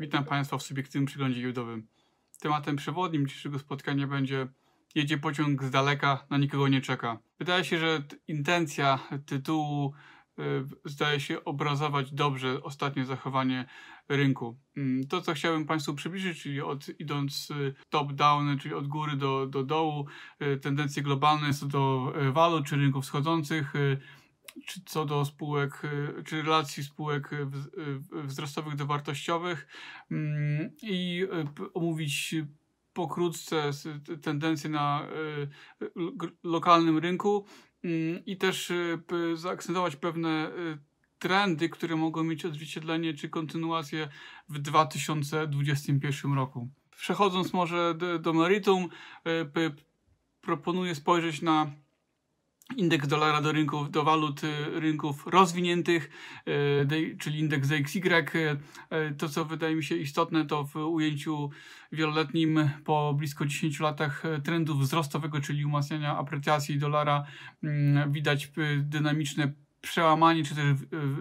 Witam Państwa w subiektywnym przeglądzie giełdowym. Tematem przewodnim dzisiejszego spotkania będzie Jedzie pociąg z daleka, na nikogo nie czeka. Wydaje się, że intencja tytułu e, zdaje się obrazować dobrze ostatnie zachowanie rynku. Mm, to, co chciałbym Państwu przybliżyć, czyli od, idąc e, top-down, czyli od góry do, do dołu, e, tendencje globalne co do walut czy rynków schodzących, czy co do spółek, y, czy relacji spółek y, y, wzrostowych do wartościowych mm, i omówić pokrótce tendencje na lokalnym rynku mm, i też zaakcentować pewne trendy, które mogą mieć odzwierciedlenie czy kontynuację w 2021 roku. Przechodząc może do, do meritum, proponuję spojrzeć na indeks dolara do rynków, do walut y, rynków rozwiniętych, y, czyli indeks DXY. Y, to, co wydaje mi się istotne, to w ujęciu wieloletnim po blisko 10 latach trendu wzrostowego, czyli umacniania aprecjacji dolara, mm, widać dynamiczne przełamanie czy też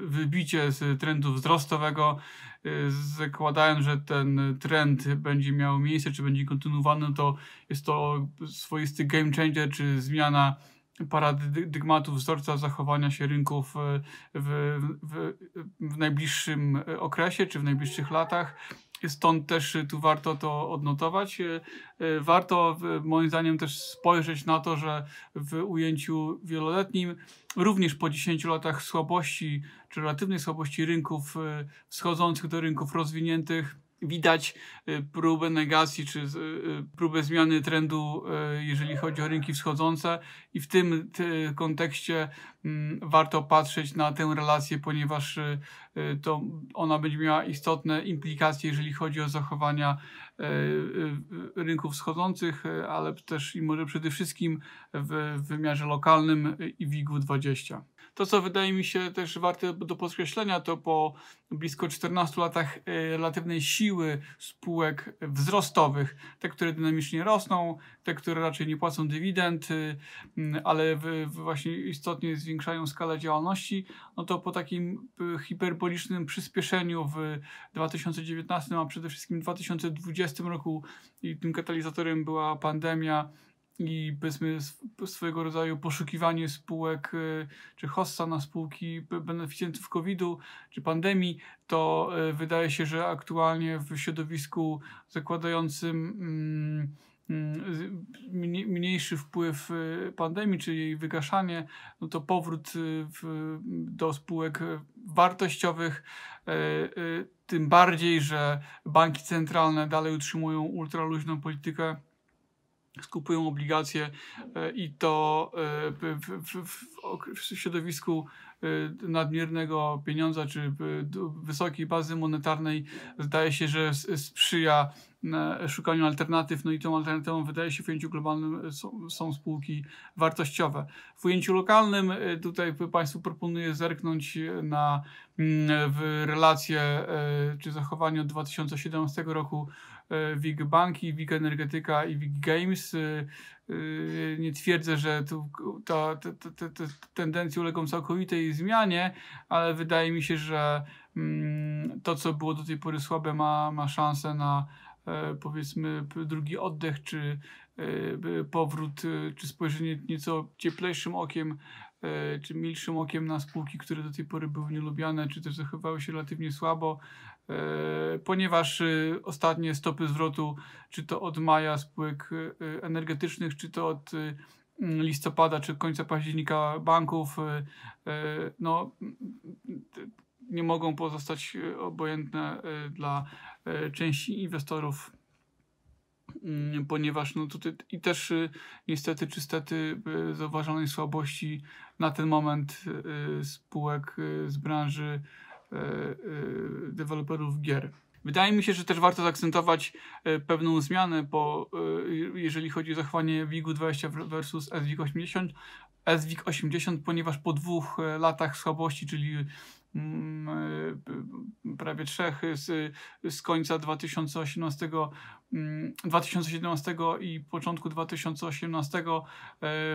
wybicie z trendu wzrostowego, zakładając, że ten trend będzie miał miejsce, czy będzie kontynuowany, to jest to swoisty game changer, czy zmiana paradygmatów wzorca zachowania się rynków e, w, w, w najbliższym e, okresie czy w najbliższych latach. Stąd też e, tu warto to odnotować. Warto moim zdaniem też spojrzeć na to, że w ujęciu wieloletnim, również po 10 latach słabości czy relatywnej słabości rynków wschodzących do rynków rozwiniętych, widać y, próbę negacji czy y, y, próbę zmiany trendu, jeżeli chodzi o rynki wschodzące, i w tym kontekście Mm, warto patrzeć na tę relację, ponieważ y, y, to ona będzie miała istotne implikacje, jeżeli chodzi o zachowania y, rynków wschodzących, ale też i może przede wszystkim w wymiarze lokalnym i WIG-20. To, co wydaje mi się też warte do podkreślenia, to po blisko 14 latach relatywnej siły spółek wzrostowych, te, które dynamicznie rosną, te, które raczej nie płacą dywidend, mm, ale właśnie istotnie zwiększają zwiększają skalę działalności, no to po takim y, hiperbolicznym przyspieszeniu w 2019, a przede wszystkim 2020 roku i tym katalizatorem była pandemia i powiedzmy swojego rodzaju poszukiwanie spółek, y, czy hossa na spółki beneficjentów COVID-u, czy pandemii, to y, wydaje się, że aktualnie w środowisku zakładającym mm, Mm, mniejszy wpływ y, pandemii, czy jej wygaszanie, no to powrót y, w, do spółek wartościowych, y, tym bardziej, że banki centralne dalej utrzymują ultraluźną politykę skupują obligacje e, i to e, w, w, w środowisku e, nadmiernego pieniądza czy wysokiej bazy monetarnej zdaje się, że sprzyja szukaniu alternatyw, no i tą alternatywą wydaje się w ujęciu globalnym są, są, spółki wartościowe. W ujęciu lokalnym tutaj Państwu proponuję zerknąć na mm, w relacje czy zachowanie od 2017 roku E, WIG Banki, WIG Energetyka i WIG Games. E, e, nie twierdzę, że tu, to, te, te, tendencje ulegą całkowitej zmianie, ale wydaje mi się, że mm, to, co było do tej pory słabe, ma, ma szansę na powiedzmy drugi oddech, czy powrót, czy spojrzenie nieco cieplejszym okiem, czy milszym okiem na spółki, które do tej pory były nielubiane, czy też zachowywały się relatywnie słabo. E, ponieważ e, ostatnie stopy zwrotu, czy to od maja spółek e, energetycznych, czy to od mm, listopada, czy końca października banków, no, mm, nie mogą pozostać obojętne dla części inwestorów mm, ponieważ no tutaj i też niestety czy stety zauważonej słabości na ten moment spółek z branży E, e, deweloperów gier. Wydaje mi się, że też warto zaakcentować e, pewną zmianę, po, jeżeli chodzi o zachowanie WIG-u 20 versus SWIG 80, SWIG 80, ponieważ po dwóch latach słabości, czyli Mm, e, prawie trzech z, z końca 2018, 2017 mm, i początku 2018 e,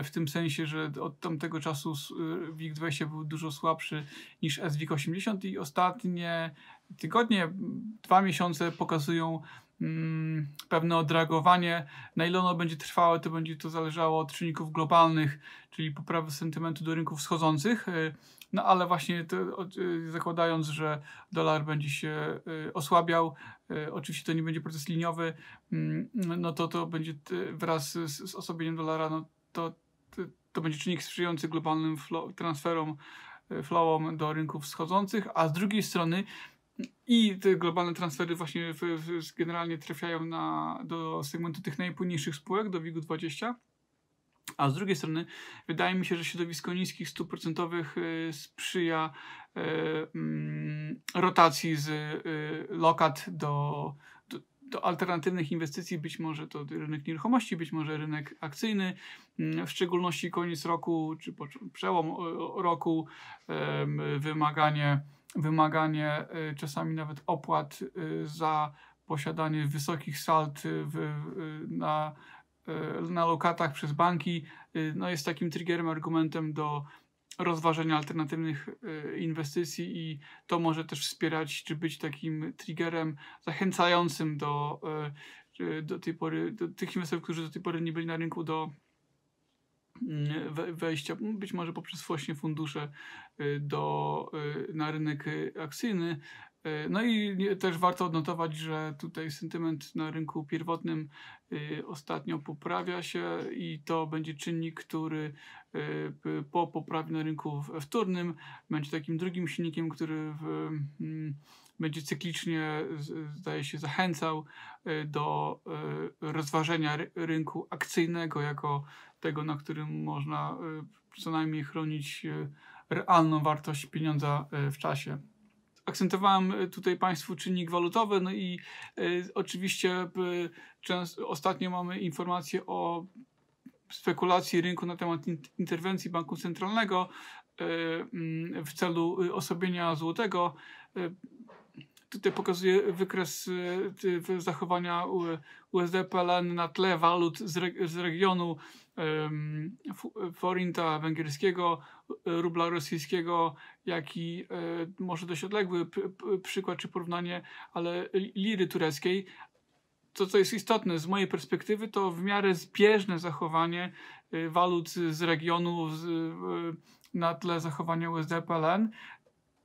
w tym sensie, że od tamtego czasu e, WIG20 był dużo słabszy niż SWIG80 i ostatnie tygodnie, dwa miesiące pokazują mm, pewne odreagowanie. Na ile ono będzie trwałe, to będzie to zależało od czynników globalnych, czyli poprawy sentymentu do rynków wschodzących, no ale właśnie to, y, zakładając, że dolar będzie się y, osłabiał, y, oczywiście to nie będzie proces liniowy, mm, no to to będzie wraz z, z osłabieniem dolara, no to, to będzie czynnik sprzyjający globalnym flow, transferom, flowom do rynków wschodzących, a z drugiej strony i te globalne transfery właśnie w, w, generalnie trafiają na, do segmentu tych najpłynniejszych spółek, do WIG-20. A z drugiej strony, wydaje mi się, że środowisko niskich stóp procentowych y, sprzyja y, mm, rotacji z y, lokat do, do, do, alternatywnych inwestycji, być może to rynek nieruchomości, być może rynek akcyjny, mm, w szczególności koniec roku czy przełom roku, wymaganie, wymaganie czasami nawet opłat za posiadanie wysokich salt w, na Y, na lokatach przez banki y, no jest takim triggerem, argumentem do rozważenia alternatywnych y, inwestycji i to może też wspierać, czy być takim triggerem zachęcającym do, do tej pory, do tych inwestorów, którzy do tej pory nie byli na rynku, do mm, wejścia, być może poprzez właśnie fundusze do, na rynek akcyjny, Y, no i też warto odnotować, że tutaj sentyment na rynku pierwotnym y, ostatnio poprawia się i to będzie czynnik, który y, po poprawie na rynku wtórnym będzie takim drugim silnikiem, który mm, będzie cyklicznie, zdaje się, zachęcał do rozważenia rynku akcyjnego jako tego, na którym można co najmniej chronić realną wartość pieniądza w czasie akcentowałem e, tutaj Państwu czynnik walutowy, no i e, oczywiście e, często, ostatnio mamy informacje o spekulacji rynku na temat interwencji banku centralnego w celu osobienia złotego tutaj pokazuje wykres e, zachowania USD PLN na tle walut z, z regionu um, forinta węgierskiego, e, rubla rosyjskiego, jak i e, może dość odległy przykład czy porównanie, ale liry tureckiej. To, co jest istotne z mojej perspektywy, to w miarę zbieżne zachowanie walut z regionu z, na tle zachowania USD PLN.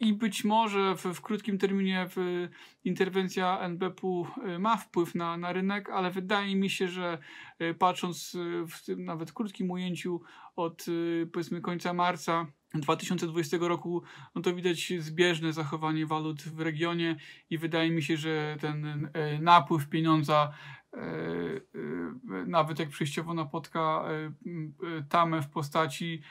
I być może w, w krótkim terminie w, interwencja nbp y, ma wpływ na, na rynek, ale wydaje mi się, że y, patrząc y, w tym nawet krótkim ujęciu od powiedzmy końca marca 2020 roku, no to widać zbieżne zachowanie walut w regionie i wydaje mi się, że ten napływ pieniądza nawet jak przejściowo napotka tamę w postaci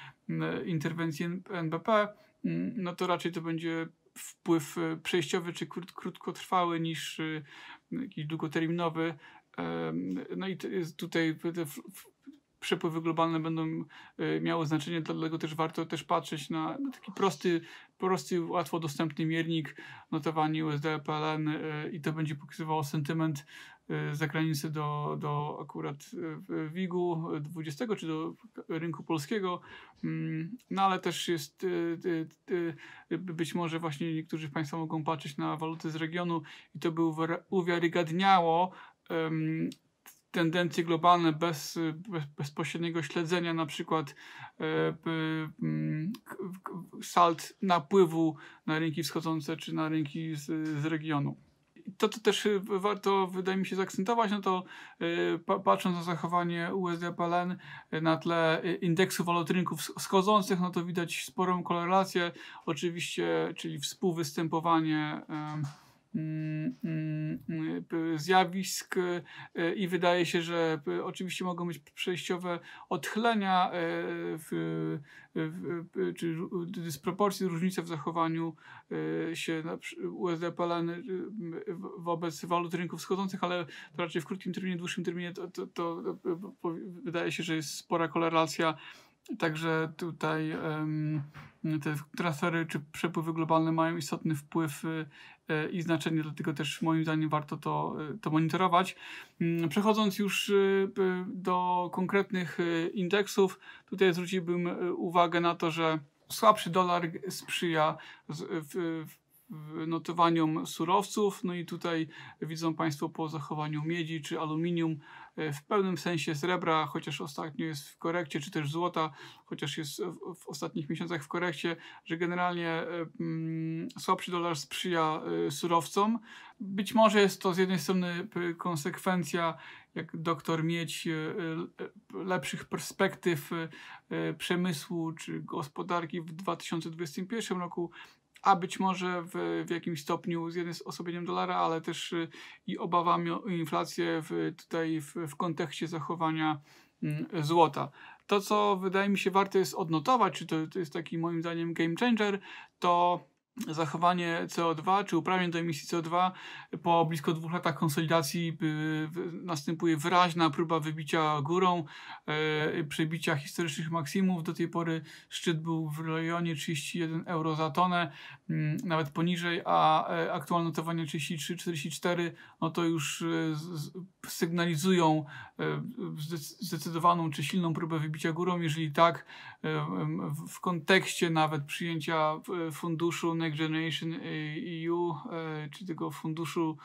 interwencji NBP, Mm, no to raczej to będzie wpływ e, przejściowy czy krót, krótkotrwały niż e, jakiś długoterminowy. No i tutaj te przepływy globalne będą e, miały znaczenie, dlatego też warto też patrzeć na, taki prosty, prosty, łatwo dostępny miernik notowanie USD, PLN i to będzie pokazywało sentyment Y, zagranicy do, do akurat y, WIG-u 20 czy do rynku polskiego, mm, no ale też jest y, być może właśnie niektórzy Państwo mogą patrzeć na waluty z regionu i to by uwiarygadniało tendencje globalne bez, bez, bezpośredniego śledzenia na przykład e, salt napływu na rynki wschodzące czy na rynki z, z regionu to, co też y, warto, wydaje mi się, zaakcentować, no to y, patrząc na zachowanie USD-PLN y, na tle indeksu walut rynków schodzących, no to widać sporą korelację, oczywiście, czyli współwystępowanie Mm, mm, mm, zjawisk e, i wydaje się, że e, oczywiście mogą być przejściowe odchylenia e, w, w, czy dysproporcje, różnice w zachowaniu się USD PLN wobec walut rynków wschodzących, ale to raczej w krótkim terminie, dłuższym terminie to, to, to wydaje się, że jest spora korelacja Także tutaj um, te transfery czy przepływy globalne mają istotny wpływ E, i znaczenie, dlatego też moim zdaniem warto to, e, to monitorować. Mm, przechodząc już e, do konkretnych indeksów, tutaj zwróciłbym uwagę na to, że słabszy dolar sprzyja w, w notowaniom surowców. No i tutaj widzą Państwo po zachowaniu miedzi czy aluminium e, w pełnym sensie srebra, chociaż ostatnio jest w korekcie, czy też złota, chociaż jest w ostatnich miesiącach w korekcie, że generalnie e, mm, słabszy dolar sprzyja e, surowcom. Być może jest to z jednej strony konsekwencja, jak doktor mieć lepszych perspektyw przemysłu czy gospodarki w 2021 roku, a być może w, w jakimś stopniu z jednym osobieniem dolara, ale też y, i obawami o inflację w, tutaj w, w kontekście zachowania mm, złota. To, co wydaje mi się warte jest odnotować, czy to, to jest taki moim zdaniem game changer, to zachowanie CO2 czy uprawnień do emisji CO2 po blisko dwóch latach konsolidacji następuje wyraźna próba wybicia górą, e, przebicia historycznych maksimów. Do tej pory szczyt był w rejonie 31 euro za tonę, mm, nawet poniżej, a e, aktualne notowania 33-44 no to już e, sygnalizują zdecydowaną czy silną próbę wybicia górą. Jeżeli tak, w kontekście nawet przyjęcia funduszu Next Generation EU, y, y, czy tego funduszu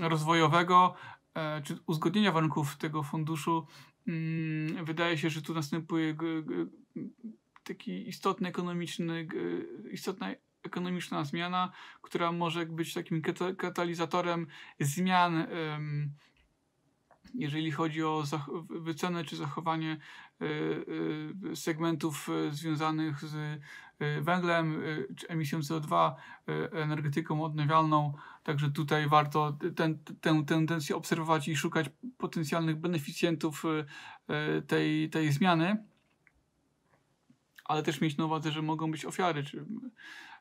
rozwojowego, e, czy uzgodnienia warunków tego funduszu, mm, wydaje się, że tu następuje taki istotny ekonomiczny, istotna ekonomiczna zmiana, która może być takim katalizatorem zmian, jeżeli chodzi o wycenę czy zachowanie e, e, segmentów związanych z Y, węglem, y, emisją CO2, y, energetyką odnawialną. Także tutaj warto ten, tę tendencję obserwować i szukać potencjalnych beneficjentów tej, tej zmiany ale też mieć na uwadze, że mogą być ofiary, czy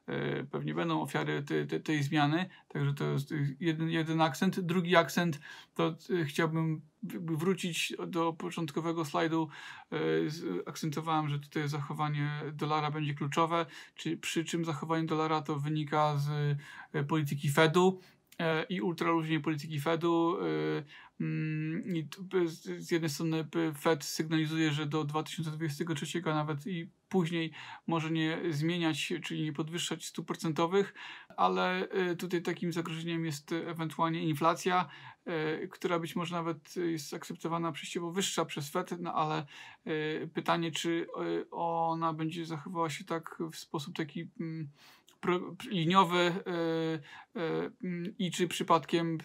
E, pewnie będą ofiary te, te, tej zmiany. Także to jest jeden, jeden akcent. Drugi akcent to e, chciałbym wrócić do początkowego slajdu. E, akcentowałem, że tutaj zachowanie dolara będzie kluczowe, czy, przy czym zachowanie dolara to wynika z polityki Fedu. E, i ultraluźnej polityki Fedu. E, mm, I z jednej strony Fed sygnalizuje, że do 2023, nawet i później może nie zmieniać, czyli nie podwyższać stóp procentowych, ale e, tutaj takim zagrożeniem jest ewentualnie inflacja, która być może nawet jest akceptowana przejściowo wyższa przez Fed, no ale pytanie, czy ona będzie zachowywała się tak w sposób taki mm, liniowe y, y, y, i czy przypadkiem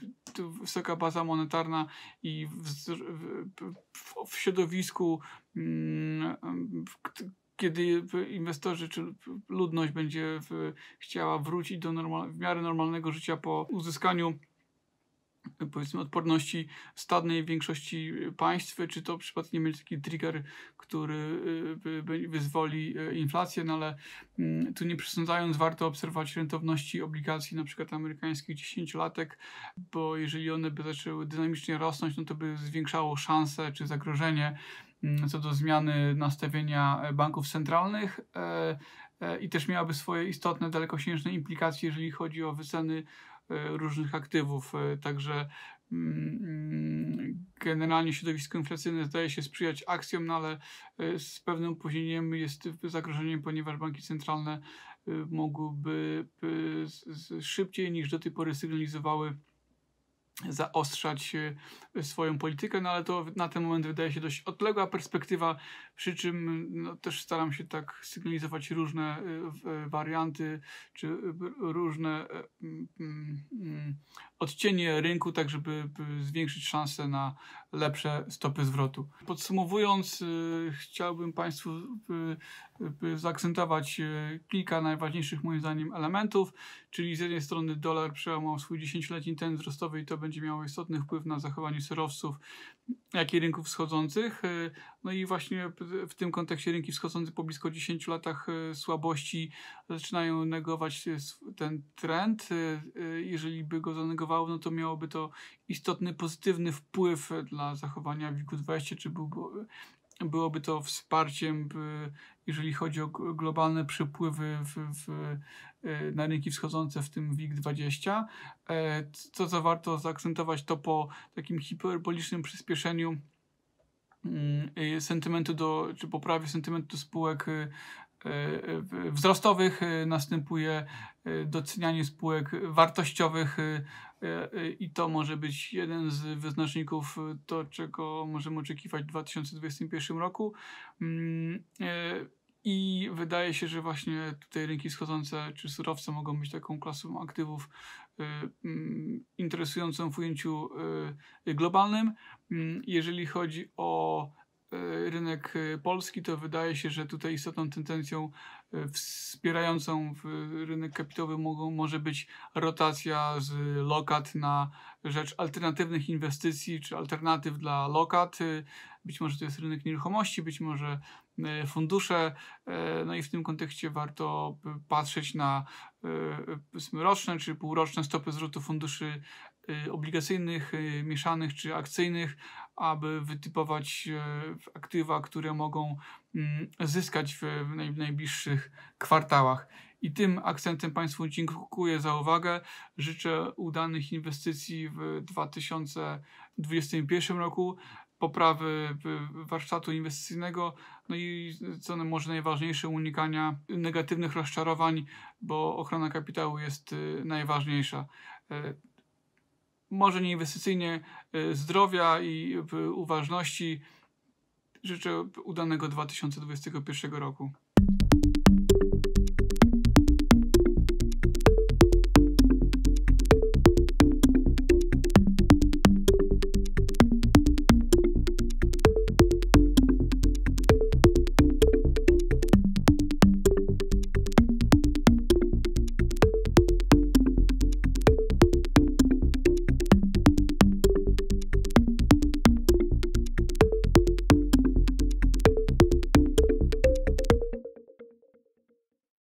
wysoka baza monetarna i w, w, w środowisku, mm, kiedy inwestorzy czy ludność będzie chciała wrócić do normal, w miarę normalnego życia po uzyskaniu powiedzmy odporności stadnej w większości państw, czy to przypadkiem będzie taki trigger, który y, y, wyzwoli y, inflację, no ale mm, tu nie przesądzając warto obserwować rentowności obligacji na przykład amerykańskich 10-latek, bo jeżeli one by zaczęły dynamicznie rosnąć, no to by zwiększało szanse czy zagrożenie mm, co do zmiany nastawienia banków centralnych e, e, i też miałaby swoje istotne, dalekosiężne implikacje, jeżeli chodzi o wyceny E, różnych aktywów. E, także mm, generalnie środowisko inflacyjne zdaje się sprzyjać akcjom, no ale e, z pewnym opóźnieniem jest zagrożeniem, ponieważ banki centralne mogłyby szybciej niż do tej pory sygnalizowały zaostrzać e, swoją politykę, no ale to na ten moment wydaje się dość odległa perspektywa, przy czym no, też staram się tak sygnalizować różne e, e, warianty czy różne odcienie rynku, tak żeby zwiększyć szanse na lepsze stopy zwrotu. Podsumowując, y, chciałbym Państwu y, y, zaakcentować kilka najważniejszych moim zdaniem elementów, czyli z jednej strony dolar przełamał swój dziesięcioletni ten wzrostowy i to będzie miało istotny wpływ na zachowanie surowców jak i rynków wschodzących. E, no i właśnie w tym kontekście rynki wschodzące po blisko 10 latach e, słabości zaczynają negować e, ten trend. Jeżeli by go zanegowało, no to miałoby to istotny pozytywny wpływ dla zachowania WIG-20, czy byłby byłoby to wsparciem, y, jeżeli chodzi o globalne przypływy w, w, y, na rynki wschodzące, w tym WIG20. E, co, co warto zaakcentować, to po takim hiperbolicznym przyspieszeniu mm, y, sentymentu do, czy poprawie sentymentu do spółek E, wzrostowych, e, następuje e, docenianie spółek wartościowych i to może być jeden z wyznaczników to, czego możemy oczekiwać w 2021 roku. Mm, I wydaje się, że właśnie tutaj rynki schodzące czy surowce mogą być taką klasą aktywów mm, interesującą w ujęciu globalnym. Mm, jeżeli chodzi o E, rynek e, polski, to wydaje się, że tutaj istotną tendencją e, wspierającą rynek kapitałowy mogą, może być rotacja z lokat na rzecz alternatywnych inwestycji czy alternatyw dla lokat. Być może to jest rynek nieruchomości, być może fundusze. No i w tym kontekście warto patrzeć na roczne czy półroczne stopy zwrotu funduszy Y, obligacyjnych, y, mieszanych czy akcyjnych, aby wytypować e, aktywa, które mogą mm, zyskać w najbliższych kwartałach. I tym akcentem Państwu dziękuję za uwagę. Życzę udanych inwestycji w 2021 roku, poprawy warsztatu inwestycyjnego, no i co może najważniejsze, unikania negatywnych rozczarowań, bo ochrona kapitału jest y, najważniejsza. E, może nieinwestycyjnie e, zdrowia i e, uważności. Życzę udanego 2021 roku.